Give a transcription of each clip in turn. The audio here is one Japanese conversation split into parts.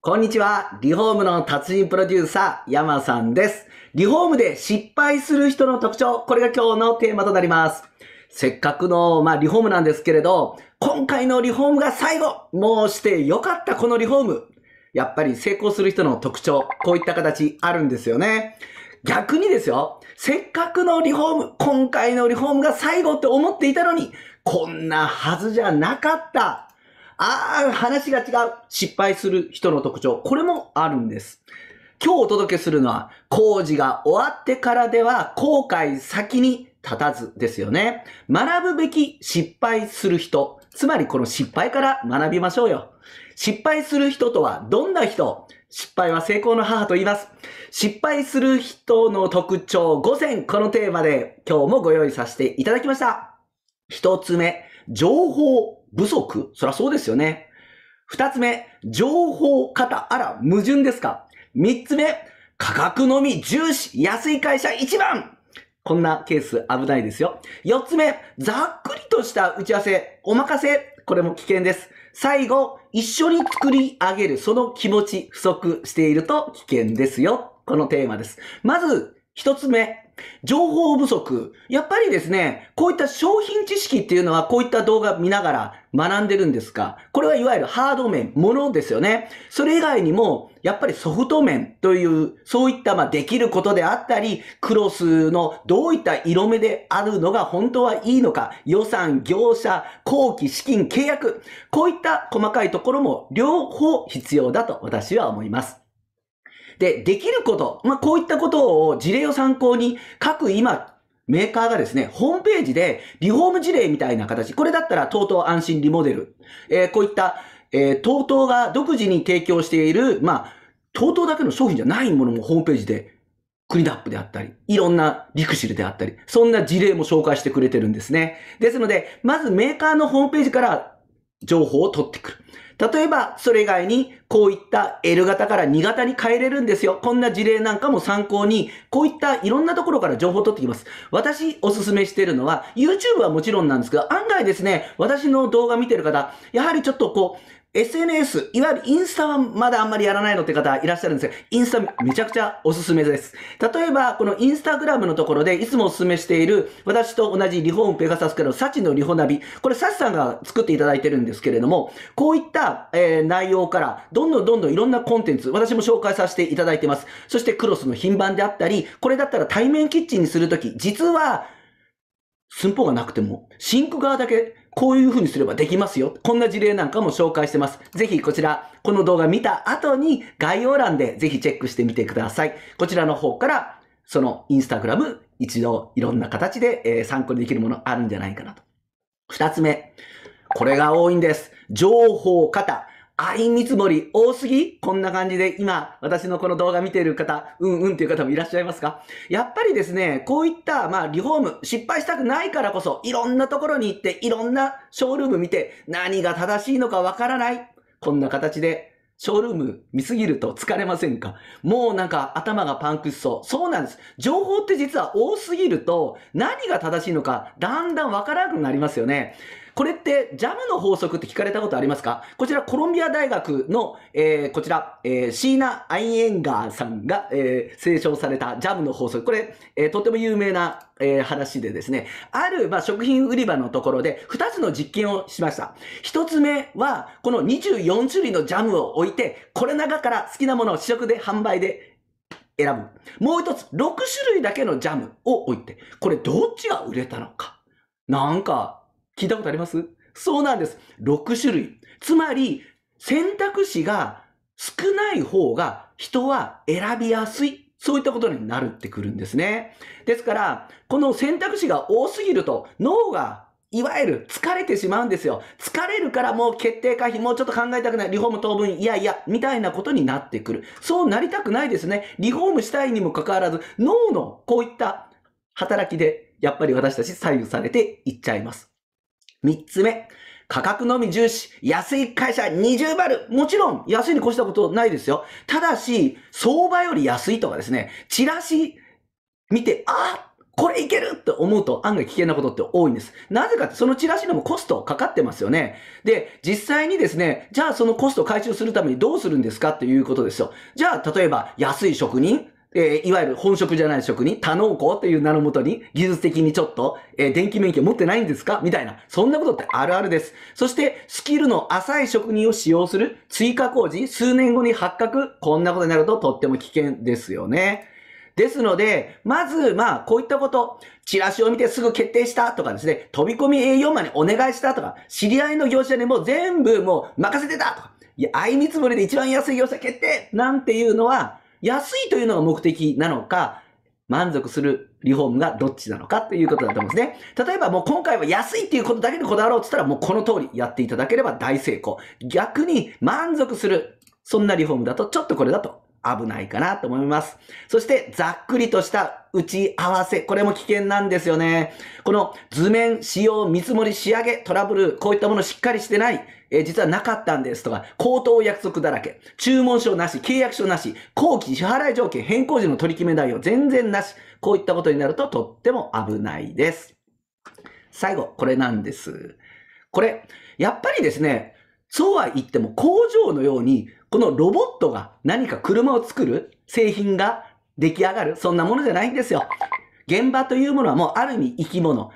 こんにちは。リフォームの達人プロデューサー、マさんです。リフォームで失敗する人の特徴、これが今日のテーマとなります。せっかくの、まあ、リフォームなんですけれど、今回のリフォームが最後もうしてよかったこのリフォームやっぱり成功する人の特徴、こういった形あるんですよね。逆にですよ、せっかくのリフォーム、今回のリフォームが最後って思っていたのに、こんなはずじゃなかったあー、話が違う。失敗する人の特徴。これもあるんです。今日お届けするのは、工事が終わってからでは後悔先に立たずですよね。学ぶべき失敗する人。つまりこの失敗から学びましょうよ。失敗する人とはどんな人失敗は成功の母と言います。失敗する人の特徴5選、このテーマで今日もご用意させていただきました。1つ目、情報不足。そりゃそうですよね。二つ目、情報型あら矛盾ですか三つ目、価格のみ重視、安い会社一番こんなケース危ないですよ。四つ目、ざっくりとした打ち合わせ、お任せ、これも危険です。最後、一緒に作り上げる、その気持ち、不足していると危険ですよ。このテーマです。まず、一つ目、情報不足。やっぱりですね、こういった商品知識っていうのはこういった動画見ながら学んでるんですが、これはいわゆるハード面、ものですよね。それ以外にも、やっぱりソフト面という、そういったまあできることであったり、クロスのどういった色目であるのが本当はいいのか、予算、業者、後期、資金、契約、こういった細かいところも両方必要だと私は思います。で、できること、まあ、こういったことを事例を参考に、各今、メーカーがですね、ホームページでリフォーム事例みたいな形、これだったら TOTO 安心リモデル、えー、こういった、えー、TOTO が独自に提供している、まあ、TOTO だけの商品じゃないものもホームページでクリナアップであったり、いろんなリクシルであったり、そんな事例も紹介してくれてるんですね。ですので、まずメーカーのホームページから情報を取ってくる。例えば、それ以外に、こういった L 型から2型に変えれるんですよ。こんな事例なんかも参考に、こういったいろんなところから情報を取ってきます。私、おすすめしてるのは、YouTube はもちろんなんですが、案外ですね、私の動画見てる方、やはりちょっとこう、SNS、いわゆるインスタはまだあんまりやらないのって方いらっしゃるんですが、インスタめちゃくちゃおすすめです。例えば、このインスタグラムのところでいつもおすすめしている、私と同じリフォームペガサスクラのサチのリホナビ、これサチさんが作っていただいてるんですけれども、こういった、えー、内容から、どんどんどんどんいろんなコンテンツ、私も紹介させていただいてます。そしてクロスの品番であったり、これだったら対面キッチンにするとき、実は、寸法がなくても、シンク側だけこういう風にすればできますよ。こんな事例なんかも紹介してます。ぜひこちら、この動画見た後に概要欄でぜひチェックしてみてください。こちらの方から、そのインスタグラム、一度いろんな形で、え参考にできるものあるんじゃないかなと。二つ目。これが多いんです。情報型。相見積もり多すぎこんな感じで今、私のこの動画見ている方、うんうんっていう方もいらっしゃいますかやっぱりですね、こういった、まあ、リフォーム、失敗したくないからこそ、いろんなところに行って、いろんなショールーム見て、何が正しいのかわからない。こんな形で、ショールーム見すぎると疲れませんかもうなんか頭がパンクしそう。そうなんです。情報って実は多すぎると、何が正しいのか、だんだんわからなくなりますよね。これってジャムの法則って聞かれたことありますかこちらコロンビア大学の、えー、こちら、えー、シーナ・アイエンガーさんが、えー、提唱されたジャムの法則。これ、えー、とても有名な、えー、話でですね、ある、まあ、食品売り場のところで2つの実験をしました。1つ目は、この24種類のジャムを置いて、これ中から好きなものを試食で販売で選ぶ。もう一つ、6種類だけのジャムを置いて、これどっちが売れたのか。なんか、聞いたことありますそうなんです。6種類。つまり、選択肢が少ない方が人は選びやすいそういったことになるってくるんですね。ですから、この選択肢が多すぎると脳がいわゆる疲れてしまうんですよ。疲れるからもう決定回避、もうちょっと考えたくない、リフォーム当分、いやいや、みたいなことになってくる。そうなりたくないですね。リフォームしたいにもかかわらず、脳のこういった働きで、やっぱり私たち左右されていっちゃいます。3つ目、価格のみ重視、安い会社20バル。もちろん安いに越したことないですよ。ただし、相場より安いとかですね、チラシ見て、ああこれいけるって思うと案外危険なことって多いんです。なぜかってそのチラシでもコストかかってますよね。で、実際にですね、じゃあそのコスト回収するためにどうするんですかっていうことですよ。じゃあ、例えば安い職人えー、いわゆる本職じゃない職人、多農工という名のもとに、技術的にちょっと、えー、電気免許持ってないんですかみたいな、そんなことってあるあるです。そして、スキルの浅い職人を使用する追加工事、数年後に発覚、こんなことになるととっても危険ですよね。ですので、まず、まあ、こういったこと、チラシを見てすぐ決定したとかですね、飛び込み営業マンにお願いしたとか、知り合いの業者にもう全部もう任せてたとか、いや、相見積もりで一番安い業者決定なんていうのは、安いというのが目的なのか、満足するリフォームがどっちなのかということだと思うんですね。例えばもう今回は安いっていうことだけにこだわろうって言ったらもうこの通りやっていただければ大成功。逆に満足する、そんなリフォームだとちょっとこれだと危ないかなと思います。そして、ざっくりとした打ち合わせ。これも危険なんですよね。この図面、使用、見積もり、仕上げ、トラブル、こういったものしっかりしてない。えー、実はなかったんですとか、口頭約束だらけ、注文書なし、契約書なし、後期支払い条件、変更時の取り決め内容全然なし、こういったことになるととっても危ないです。最後、これなんです。これ、やっぱりですね、そうは言っても工場のように、このロボットが何か車を作る製品が出来上がる、そんなものじゃないんですよ。現場というものはもうある意味生き物。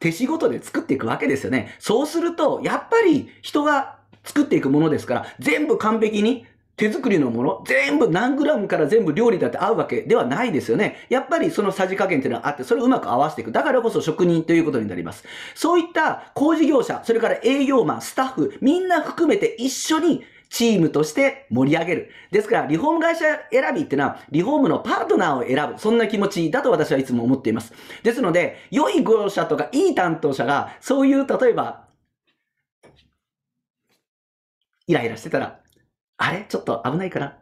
手仕事で作っていくわけですよね。そうすると、やっぱり人が作っていくものですから、全部完璧に手作りのもの、全部何グラムから全部料理だって合うわけではないですよね。やっぱりそのさじ加減っていうのはあって、それをうまく合わせていく。だからこそ職人ということになります。そういった工事業者、それから営業マン、スタッフ、みんな含めて一緒にチームとして盛り上げる。ですから、リフォーム会社選びってのは、リフォームのパートナーを選ぶ。そんな気持ちだと私はいつも思っています。ですので、良い業者とかいい担当者が、そういう、例えば、イライラしてたら、あれちょっと危ないかな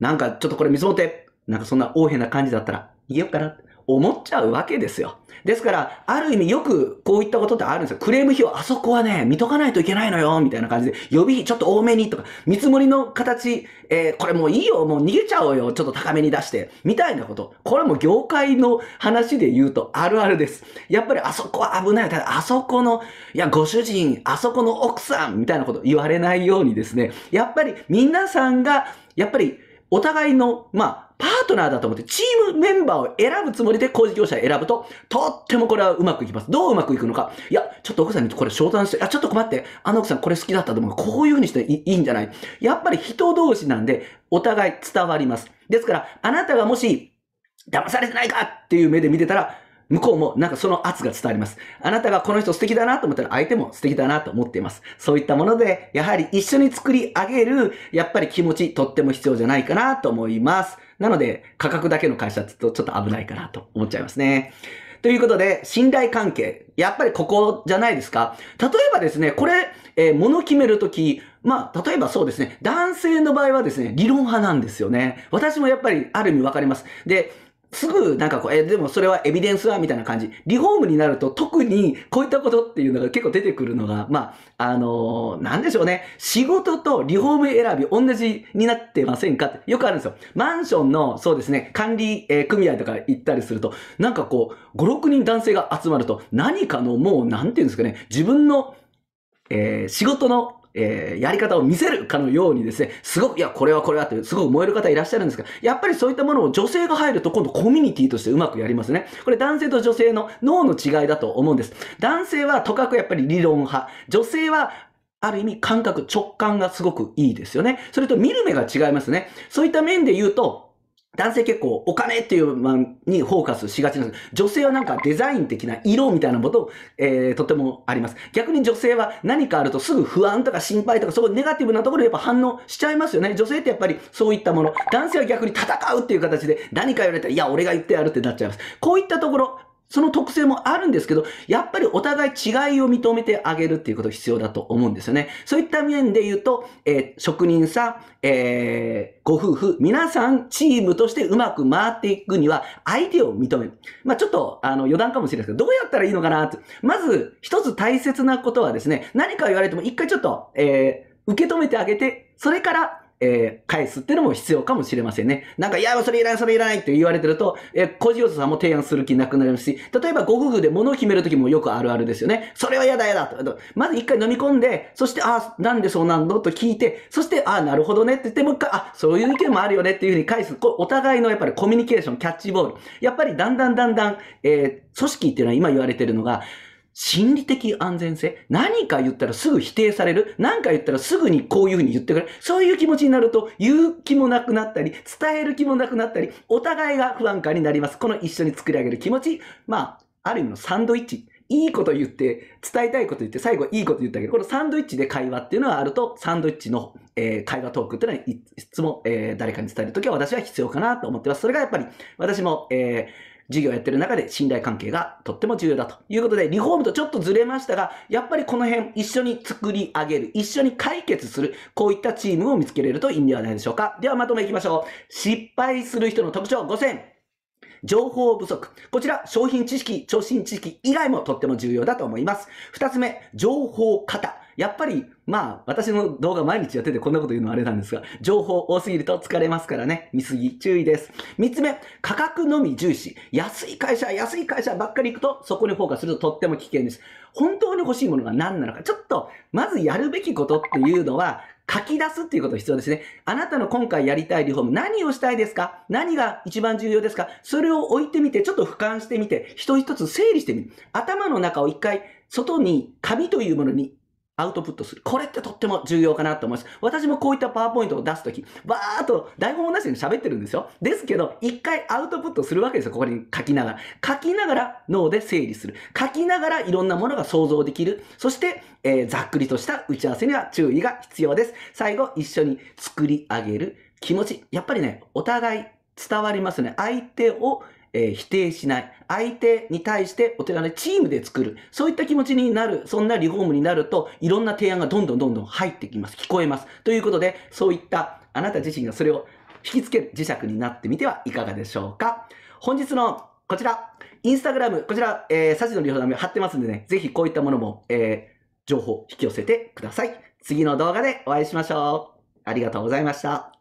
なんかちょっとこれ見積もって、なんかそんな横柄な感じだったら、逃げようかな。思っちゃうわけですよ。ですから、ある意味よくこういったことってあるんですよ。クレーム費をあそこはね、見とかないといけないのよ、みたいな感じで、予備費ちょっと多めにとか、見積もりの形、えー、これもういいよ、もう逃げちゃおうよ、ちょっと高めに出して、みたいなこと。これも業界の話で言うとあるあるです。やっぱりあそこは危ない。ただ、あそこの、いや、ご主人、あそこの奥さん、みたいなこと言われないようにですね、やっぱり皆さんが、やっぱりお互いの、まあ、パートナーだと思って、チームメンバーを選ぶつもりで工事業者を選ぶと、とってもこれはうまくいきます。どううまくいくのか。いや、ちょっと奥さんにこれ商談して、あ、ちょっと困って、あの奥さんこれ好きだったと思う。こういう風にしていいんじゃないやっぱり人同士なんで、お互い伝わります。ですから、あなたがもし、騙されてないかっていう目で見てたら、向こうもなんかその圧が伝わります。あなたがこの人素敵だなと思ったら相手も素敵だなと思っています。そういったもので、やはり一緒に作り上げる、やっぱり気持ちとっても必要じゃないかなと思います。なので、価格だけの会社って言うとちょっと危ないかなと思っちゃいますね。ということで、信頼関係。やっぱりここじゃないですか。例えばですね、これ、えー、物決めるとき、まあ、例えばそうですね、男性の場合はですね、理論派なんですよね。私もやっぱりある意味わかります。で、すぐ、なんかこう、え、でもそれはエビデンスはみたいな感じ。リフォームになると特にこういったことっていうのが結構出てくるのが、まあ、あのー、なんでしょうね。仕事とリフォーム選び同じになってませんかってよくあるんですよ。マンションの、そうですね、管理、えー、組合とか行ったりすると、なんかこう、5、6人男性が集まると、何かのもう、なんていうんですかね、自分の、えー、仕事のえー、やり方を見せるかのようにですね、すごく、いや、これはこれはって、すごく燃える方いらっしゃるんですが、やっぱりそういったものを女性が入ると今度コミュニティとしてうまくやりますね。これ男性と女性の脳の違いだと思うんです。男性はとかくやっぱり理論派。女性はある意味感覚、直感がすごくいいですよね。それと見る目が違いますね。そういった面で言うと、男性結構お金っていうまにフォーカスしがちなんです。女性はなんかデザイン的な色みたいなことを、えー、とてもあります。逆に女性は何かあるとすぐ不安とか心配とかそういうネガティブなところでやっぱ反応しちゃいますよね。女性ってやっぱりそういったもの。男性は逆に戦うっていう形で何か言われたらいや俺が言ってやるってなっちゃいます。こういったところその特性もあるんですけど、やっぱりお互い違いを認めてあげるっていうこと必要だと思うんですよね。そういった面で言うと、えー、職人さん、えー、ご夫婦、皆さんチームとしてうまく回っていくには、相手を認める。まあ、ちょっと、あの、余談かもしれないですけど、どうやったらいいのかなまず、一つ大切なことはですね、何か言われても一回ちょっと、えー、受け止めてあげて、それからえー、返すっていうのも必要かもしれませんね。なんか、いや、それいらない、それいらないって言われてると、えー、小塩さんも提案する気なくなりますし、例えばご夫婦で物を決めるときもよくあるあるですよね。それは嫌だ嫌だと。まず一回飲み込んで、そして、あ、なんでそうなんのと聞いて、そして、あ、なるほどねって言って、もう一回、あ、そういう意見もあるよねっていうふうに返す。こお互いのやっぱりコミュニケーション、キャッチボール。やっぱりだんだんだんだん、えー、組織っていうのは今言われてるのが、心理的安全性何か言ったらすぐ否定される何か言ったらすぐにこういうふうに言ってくれるそういう気持ちになると言う気もなくなったり、伝える気もなくなったり、お互いが不安感になります。この一緒に作り上げる気持ち、まあ、ある意味のサンドイッチ。いいこと言って、伝えたいこと言って、最後いいこと言ったけど、このサンドイッチで会話っていうのはあると、サンドイッチの、えー、会話トークっていうのはいつも、えー、誰かに伝えるときは私は必要かなと思ってます。それがやっぱり、私も、えー事業やってる中で信頼関係がとっても重要だということで、リフォームとちょっとずれましたが、やっぱりこの辺一緒に作り上げる、一緒に解決する、こういったチームを見つけれるといいんではないでしょうか。ではまとめいきましょう。失敗する人の特徴5選。情報不足。こちら、商品知識、超新知識以外もとっても重要だと思います。二つ目、情報型。やっぱり、まあ、私の動画毎日やっててこんなこと言うのはあれなんですが、情報多すぎると疲れますからね。見すぎ注意です。3つ目、価格のみ重視。安い会社、安い会社ばっかり行くと、そこにフォーカスするととっても危険です。本当に欲しいものが何なのか。ちょっと、まずやるべきことっていうのは、書き出すっていうことが必要ですね。あなたの今回やりたいリフォーム、何をしたいですか何が一番重要ですかそれを置いてみて、ちょっと俯瞰してみて、一つ一つ整理してみる。頭の中を一回、外に紙というものにアウトプットする。これってとっても重要かなと思います。私もこういったパワーポイントを出すとき、バーっと台本をなしに喋ってるんですよ。ですけど、一回アウトプットするわけですよ。ここに書きながら。書きながら脳で整理する。書きながらいろんなものが想像できる。そして、えー、ざっくりとした打ち合わせには注意が必要です。最後、一緒に作り上げる気持ち。やっぱりね、お互い伝わりますね。相手をえー、否定しない。相手に対してお寺のチームで作る。そういった気持ちになる。そんなリフォームになると、いろんな提案がどんどんどんどん入ってきます。聞こえます。ということで、そういったあなた自身がそれを引きつける磁石になってみてはいかがでしょうか。本日のこちら、インスタグラム、こちら、えー、サジのリフォーム貼ってますんでね、ぜひこういったものも、えー、情報引き寄せてください。次の動画でお会いしましょう。ありがとうございました。